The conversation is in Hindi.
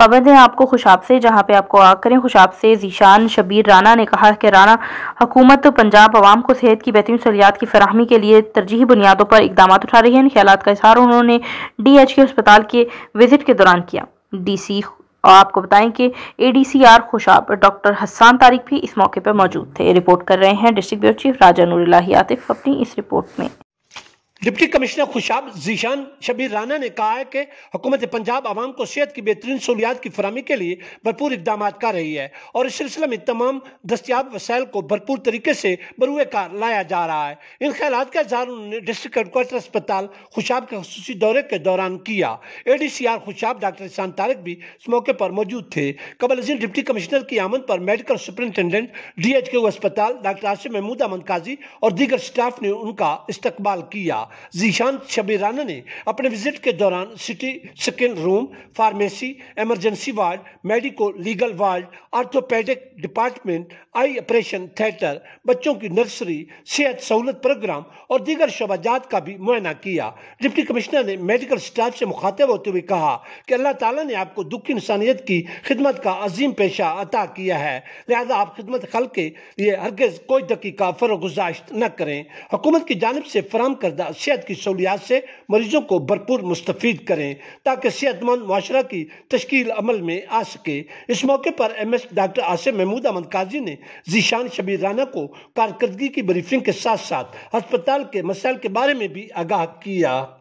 खबर दें आपको खुशाब से जहाँ पे आपको आग करें खुशाब से जीशान शबीर राना ने कहा कि राना हुकूमत पंजाब आवाम को सेहत की बेहतरीन सहूलियात की फरहमी के लिए तरजीह बुनियादों पर इकदाम उठा रही है ख्याल का इजहार उन्होंने डी एच के अस्पताल के विजिट के दौरान किया डी सी आपको बताएं कि A D C R Khushab doctor Hasan Tariq भी इस मौके पर मौजूद थे रिपोर्ट कर रहे हैं district bureau chief Raja Noor Atif अपनी इस रिपोर्ट में डिप्टी कमिश्नर खुशाब जीशान शबीर राना ने कहा है कि हुकूमत पंजाब आवाम को सेहत की बेहतरीन सहूलियात की फरहमी के लिए भरपूर इकदाम कर रही है और इस सिलसिले में तमाम दस्तियाब वसाइल को भरपूर तरीके से बरूए कार लाया जा रहा है इन ख्याल का इजहार उन्होंने डिस्ट्रिक्ट हेडकोार्टर अस्पताल खुशाब के खूस दौरे के दौरान किया A D C R Khushab doctor Ehsan Tariq भी इस मौके पर मौजूद थे कबल अजीम डिप्टी कमिश्नर की आमद पर मेडिकल सुप्रिंटेंडेंट डी एच के अस्पताल डॉक्टर आसिफ महमूद अहमद काजी और दीगर स्टाफ ने उनका इस्तबाल किया जीशान शबीराना ने अपने विजिट के दौरान CT scan room pharmacy emergency ward medico legal ward orthopaedic department eye operation theatre बच्चों की नर्सरी सेहत सहूलत प्रोग्राम और दीगर शोबाजात का भी मुआयना किया डिप्टी कमिश्नर ने मेडिकल स्टाफ से मुखातब होते हुए कहा कि अल्लाह ताला ने आपको दुख इंसानियत की खिदमत का अजीम पेशा अता किया है लिहाजा आप खिदमत खल के लिए हरगज़ कोई का फरोगुजाश्त न करें हुकूमत की जानब से फराम करदा सेहत की सहूलियात से मरीजों को भरपूर मुस्तफ़ करें ताकि सेहतमंद माशरा की तश्कील अमल में आ सके इस मौके पर M S doctor Asif Mahmood Ahmad Qazi ने जीशान शबीर राना को कारकर्दगी की ब्रीफिंग के साथ साथ अस्पताल के मसाइल के बारे में भी आगाह किया